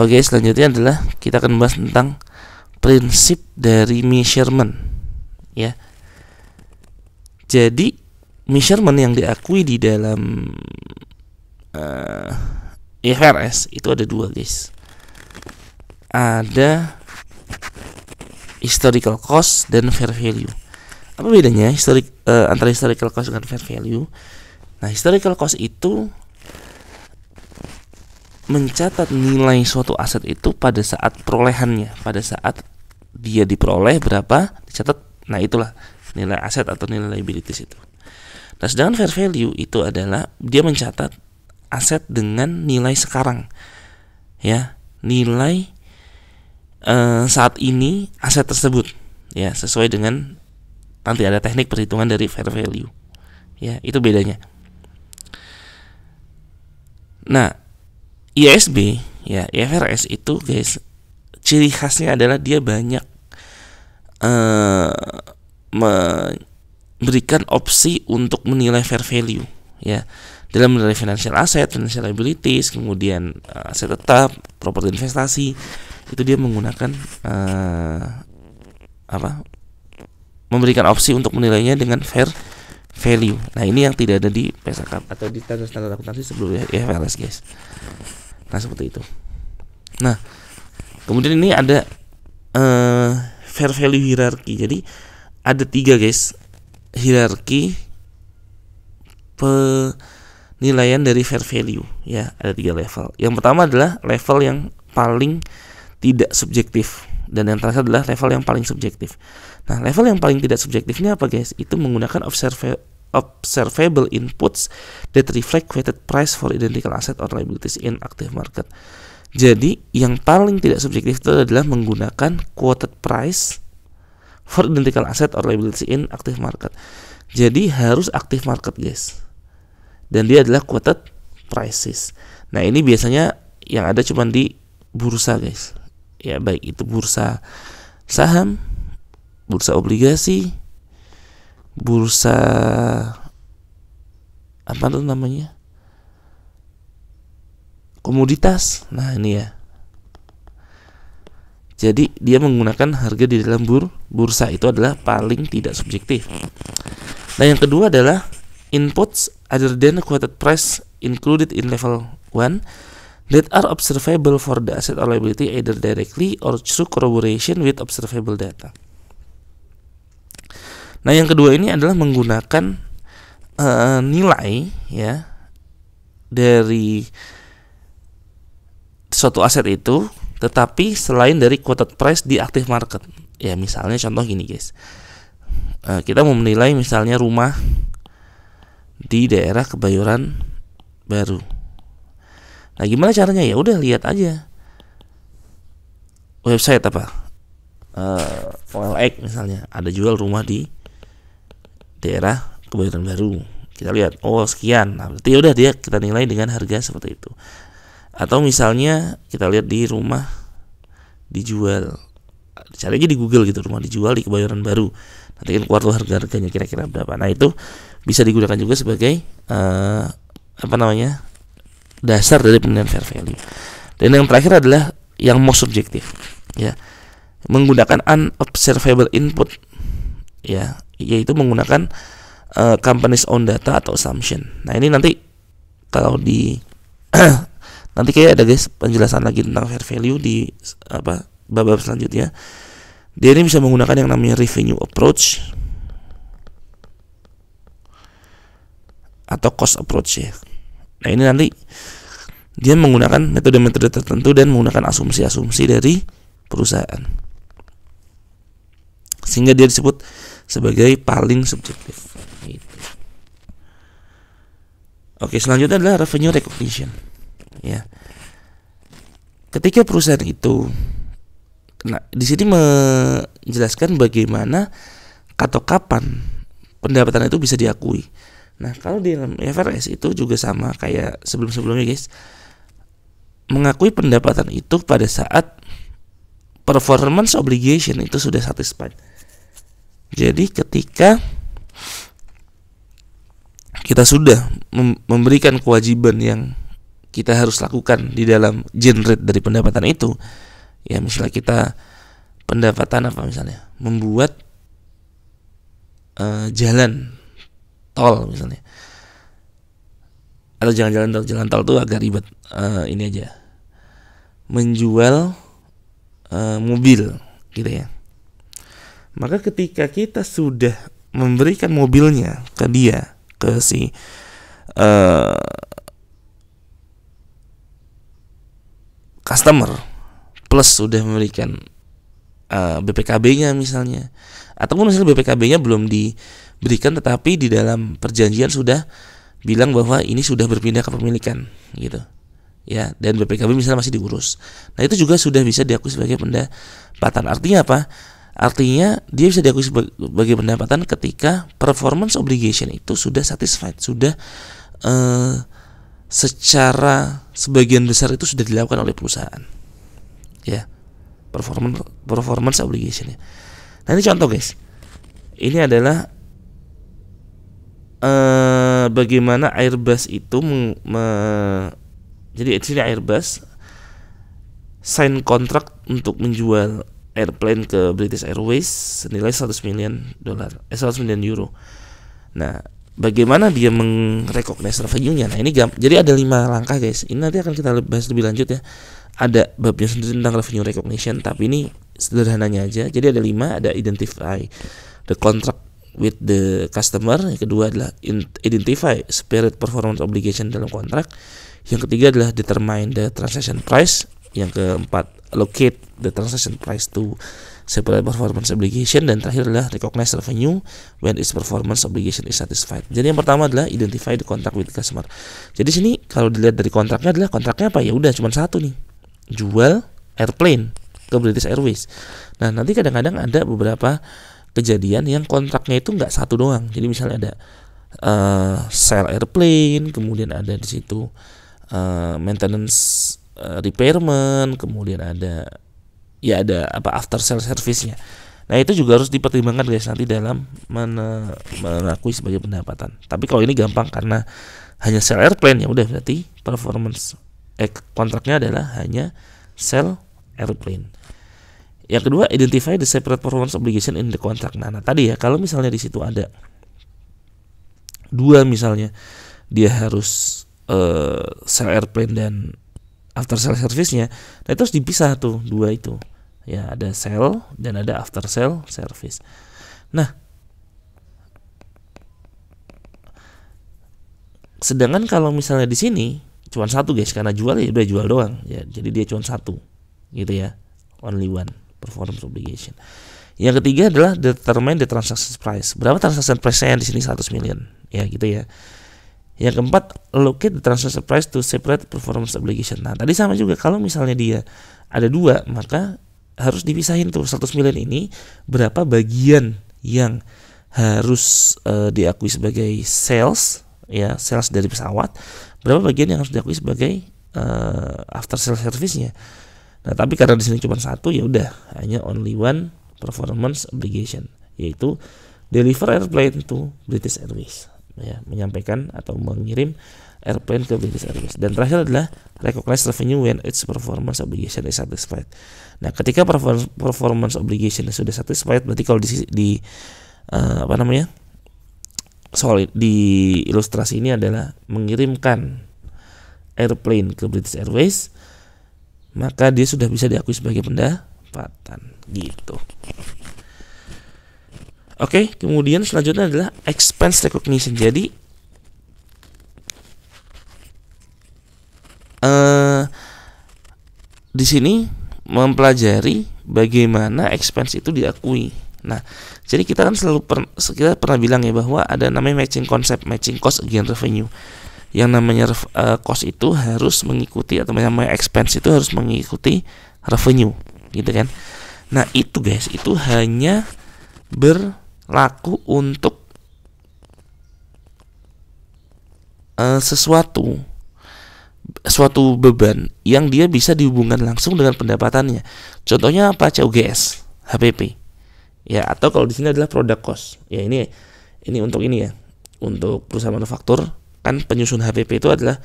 Oke, selanjutnya adalah kita akan membahas tentang prinsip dari measurement. Ya. Jadi measurement yang diakui di dalam uh, eh, IFRS itu ada dua, guys. Ada historical cost dan fair value. Apa bedanya historic uh, eh, antara historical cost dengan fair value? Nah, historical cost itu mencatat nilai suatu aset itu pada saat perolehannya, pada saat dia diperoleh berapa dicatat. Nah, itulah nilai aset atau nilai liabilities itu. Nah, sedangkan fair value itu adalah dia mencatat aset dengan nilai sekarang. Ya, nilai eh, saat ini aset tersebut ya sesuai dengan nanti ada teknik perhitungan dari fair value. Ya, itu bedanya. Nah, ISB ya IFRS itu guys ciri khasnya adalah dia banyak uh, memberikan opsi untuk menilai fair value ya dalam menilai financial asset, financial liabilities, kemudian eh, aset tetap, properti investasi itu dia menggunakan uh, apa memberikan opsi untuk menilainya dengan fair value. Nah ini yang tidak ada di pesakat atau di standar standar akuntansi sebelumnya IFRS guys. Nah seperti itu. Nah kemudian ini ada uh, fair value hierarki. Jadi ada tiga guys hierarki penilaian dari fair value ya ada tiga level. Yang pertama adalah level yang paling tidak subjektif dan yang terakhir adalah level yang paling subjektif. Nah, level yang paling tidak subjektif ini apa guys? Itu menggunakan observer observable inputs that reflect weighted price for identical asset or liabilities in active market. Jadi yang paling tidak subjektif itu adalah menggunakan quoted price for identical asset or liabilities in active market. Jadi harus active market guys. Dan dia adalah quoted prices. Nah ini biasanya yang ada cuma di bursa guys. Ya baik itu bursa saham, bursa obligasi, bursa apa tuh namanya komoditas nah ini ya jadi dia menggunakan harga di dalam bur bursa itu adalah paling tidak subjektif. Nah yang kedua adalah inputs other than quoted price included in level 1 that are observable for the asset or liability either directly or through corroboration with observable data. Nah, yang kedua ini adalah menggunakan uh, nilai ya dari suatu aset itu tetapi selain dari quoted price di active market. Ya, misalnya contoh gini, guys. Uh, kita mau menilai misalnya rumah di daerah Kebayoran Baru. Nah, gimana caranya? Ya udah lihat aja website apa uh, eh, OLX misalnya ada jual rumah di daerah Kebayoran Baru kita lihat oh sekian nah, berarti udah dia kita nilai dengan harga seperti itu atau misalnya kita lihat di rumah dijual cari aja di Google gitu rumah dijual di Kebayoran Baru nanti kan keluar tuh harga harganya kira-kira berapa nah itu bisa digunakan juga sebagai uh, apa namanya dasar dari penilaian fair value dan yang terakhir adalah yang most subjektif ya menggunakan unobservable input ya yaitu menggunakan uh, eh, companies own data atau assumption. Nah, ini nanti kalau di nanti kayak ada guys penjelasan lagi tentang fair value di apa bab-bab selanjutnya. Dia ini bisa menggunakan yang namanya revenue approach atau cost approach ya. Nah, ini nanti dia menggunakan metode-metode tertentu dan menggunakan asumsi-asumsi dari perusahaan. Sehingga dia disebut sebagai paling subjektif. Gitu. Oke, selanjutnya adalah revenue recognition. Ya. Ketika perusahaan itu nah di sini menjelaskan bagaimana atau kapan pendapatan itu bisa diakui. Nah, kalau di dalam IFRS itu juga sama kayak sebelum-sebelumnya, guys. Mengakui pendapatan itu pada saat performance obligation itu sudah satisfied jadi ketika kita sudah memberikan kewajiban yang kita harus lakukan di dalam generate dari pendapatan itu, ya misalnya kita pendapatan apa misalnya membuat uh, jalan tol misalnya atau jangan jalan tol jalan tol itu agak ribet uh, ini aja menjual uh, mobil gitu ya maka ketika kita sudah memberikan mobilnya ke dia, ke si uh, customer plus sudah memberikan uh, eh, BPKB-nya misalnya, ataupun misalnya BPKB-nya belum diberikan tetapi di dalam perjanjian sudah bilang bahwa ini sudah berpindah ke pemilikan gitu ya dan BPKB misalnya masih diurus nah itu juga sudah bisa diakui sebagai pendapatan artinya apa Artinya dia bisa diakui sebagai pendapatan ketika performance obligation itu sudah satisfied, sudah uh, secara sebagian besar itu sudah dilakukan oleh perusahaan. Ya. Performance performance obligation ya. Nah, ini contoh guys. Ini adalah uh, bagaimana Airbus itu me, me, jadi ini Airbus sign kontrak untuk menjual airplane ke British Airways senilai 100 million dolar eh 100 million euro. Nah, bagaimana dia mengrecognize revenue-nya? Nah, ini gam jadi ada lima langkah guys. Ini nanti akan kita bahas lebih lanjut ya. Ada babnya sendiri tentang revenue recognition, tapi ini sederhananya aja. Jadi ada lima, ada identify the contract with the customer, yang kedua adalah identify spirit performance obligation dalam kontrak, yang ketiga adalah determine the transaction price, yang keempat allocate the transaction price to separate performance obligation dan terakhir adalah recognize revenue when its performance obligation is satisfied. Jadi yang pertama adalah identify the contract with customer. Jadi sini kalau dilihat dari kontraknya adalah kontraknya apa ya udah cuma satu nih. Jual airplane ke British Airways. Nah, nanti kadang-kadang ada beberapa kejadian yang kontraknya itu nggak satu doang. Jadi misalnya ada uh, eh, sell airplane, kemudian ada di situ uh, maintenance Eh, repairment, kemudian ada ya ada apa after sale service-nya. Nah, itu juga harus dipertimbangkan guys nanti dalam mengakui sebagai pendapatan. Tapi kalau ini gampang karena hanya sell airplane ya udah berarti performance eh, kontraknya adalah hanya sell airplane. Yang kedua, identify the separate performance obligation in the contract. Nah, nah tadi ya, kalau misalnya di situ ada dua misalnya dia harus uh, sell airplane dan after sale service-nya. Nah, itu harus dipisah tuh dua itu. Ya, ada sell dan ada after sale service. Nah, sedangkan kalau misalnya di sini cuma satu guys karena jual ya udah jual doang ya jadi dia cuma satu gitu ya only one performance obligation yang ketiga adalah determine the transaction price berapa transaction price nya di sini 100 million ya gitu ya yang keempat, locate the transfer price to separate performance obligation. Nah, tadi sama juga kalau misalnya dia ada dua, maka harus dipisahin tuh 100 miliar ini berapa bagian yang harus uh, diakui sebagai sales ya, sales dari pesawat, berapa bagian yang harus diakui sebagai uh, after sales service-nya. Nah, tapi karena di sini cuma satu ya udah, hanya only one performance obligation yaitu deliver airplane to British Airways ya, menyampaikan atau mengirim airplane ke British Airways. Dan terakhir adalah recognize revenue when its performance obligation is satisfied. Nah, ketika performance obligation sudah satisfied, berarti kalau di, di uh, apa namanya solid di ilustrasi ini adalah mengirimkan airplane ke British Airways, maka dia sudah bisa diakui sebagai pendapatan gitu. Oke, okay, kemudian selanjutnya adalah expense recognition. Jadi uh, di sini mempelajari bagaimana expense itu diakui. Nah, jadi kita kan selalu per, kita pernah bilang ya bahwa ada namanya matching concept, matching cost against revenue. Yang namanya uh, cost itu harus mengikuti atau namanya expense itu harus mengikuti revenue, gitu kan? Nah, itu guys, itu hanya ber laku untuk uh, sesuatu suatu beban yang dia bisa dihubungkan langsung dengan pendapatannya. Contohnya apa? CUGS, HPP. Ya, atau kalau di sini adalah produk cost. Ya, ini ini untuk ini ya. Untuk perusahaan manufaktur kan penyusun HPP itu adalah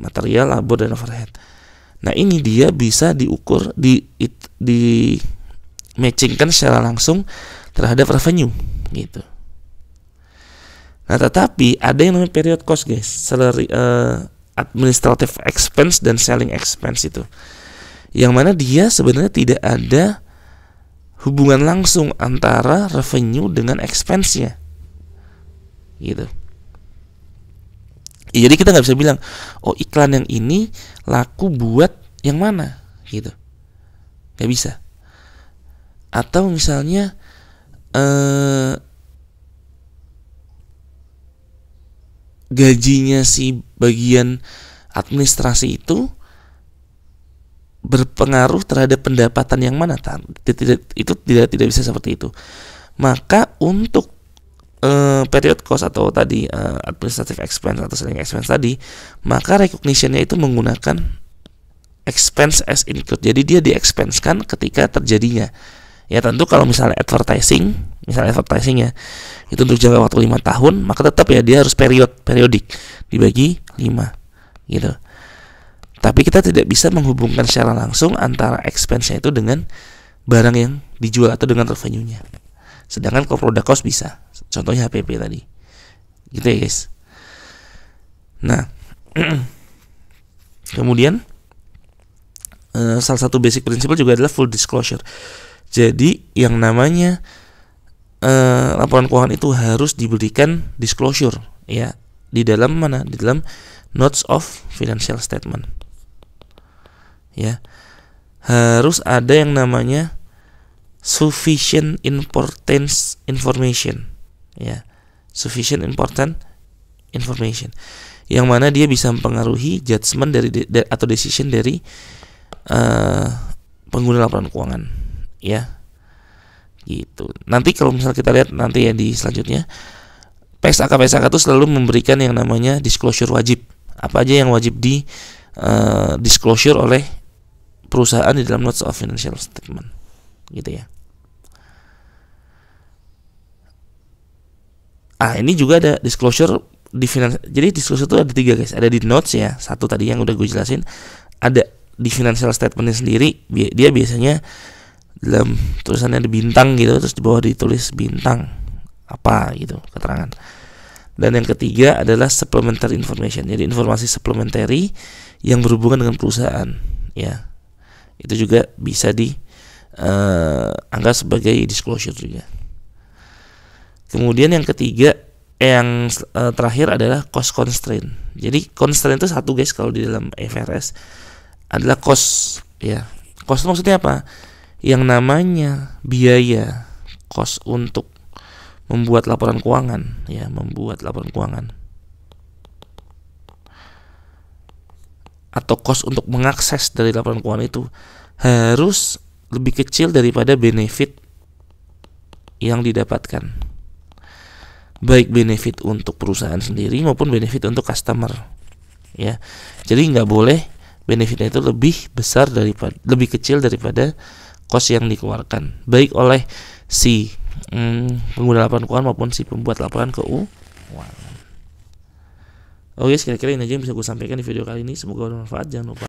material, labor dan overhead. Nah, ini dia bisa diukur di di matchingkan secara langsung terhadap revenue gitu. Nah, tetapi ada yang namanya period cost, guys. Salary uh, administrative expense dan selling expense itu. Yang mana dia sebenarnya tidak ada hubungan langsung antara revenue dengan expense-nya. Gitu. Ya, jadi kita nggak bisa bilang, oh iklan yang ini laku buat yang mana, gitu. Nggak bisa. Atau misalnya eh, gajinya si bagian administrasi itu berpengaruh terhadap pendapatan yang mana tidak itu tidak tidak bisa seperti itu maka untuk uh, period cost atau tadi uh, administrative expense atau selling expense tadi maka recognitionnya itu menggunakan expense as incurred jadi dia di expense kan ketika terjadinya ya tentu kalau misalnya advertising misalnya advertising ya itu untuk jangka waktu lima tahun maka tetap ya dia harus period periodik dibagi lima gitu tapi kita tidak bisa menghubungkan secara langsung antara expense-nya itu dengan barang yang dijual atau dengan revenue-nya sedangkan kalau produk cost bisa contohnya HPP tadi gitu ya guys nah kemudian eh, salah satu basic principle juga adalah full disclosure jadi yang namanya eh, laporan keuangan itu harus diberikan disclosure ya di dalam mana? Di dalam notes of financial statement. Ya. Harus ada yang namanya sufficient importance information ya. Sufficient important information. Yang mana dia bisa mempengaruhi judgment dari de, atau decision dari uh, pengguna laporan keuangan ya gitu nanti kalau misal kita lihat nanti ya di selanjutnya PSAK PSAK itu selalu memberikan yang namanya disclosure wajib apa aja yang wajib di uh, disclosure oleh perusahaan di dalam notes of financial statement gitu ya ah ini juga ada disclosure di finan jadi disclosure itu ada tiga guys ada di notes ya satu tadi yang udah gue jelasin ada di financial statementnya sendiri dia biasanya dalam tulisannya ada bintang gitu terus di bawah ditulis bintang apa gitu keterangan dan yang ketiga adalah supplementary information jadi informasi supplementary yang berhubungan dengan perusahaan ya itu juga bisa di uh, anggap sebagai disclosure juga kemudian yang ketiga yang uh, terakhir adalah cost constraint jadi constraint itu satu guys kalau di dalam IFRS adalah cost ya cost maksudnya apa yang namanya biaya kos untuk membuat laporan keuangan ya membuat laporan keuangan atau kos untuk mengakses dari laporan keuangan itu harus lebih kecil daripada benefit yang didapatkan baik benefit untuk perusahaan sendiri maupun benefit untuk customer ya jadi nggak boleh benefitnya itu lebih besar daripada lebih kecil daripada kos yang dikeluarkan baik oleh si hmm, pengguna laporan keuangan maupun si pembuat laporan keuangan. Oke, kira-kira ini aja yang bisa gue sampaikan di video kali ini. Semoga bermanfaat. Jangan lupa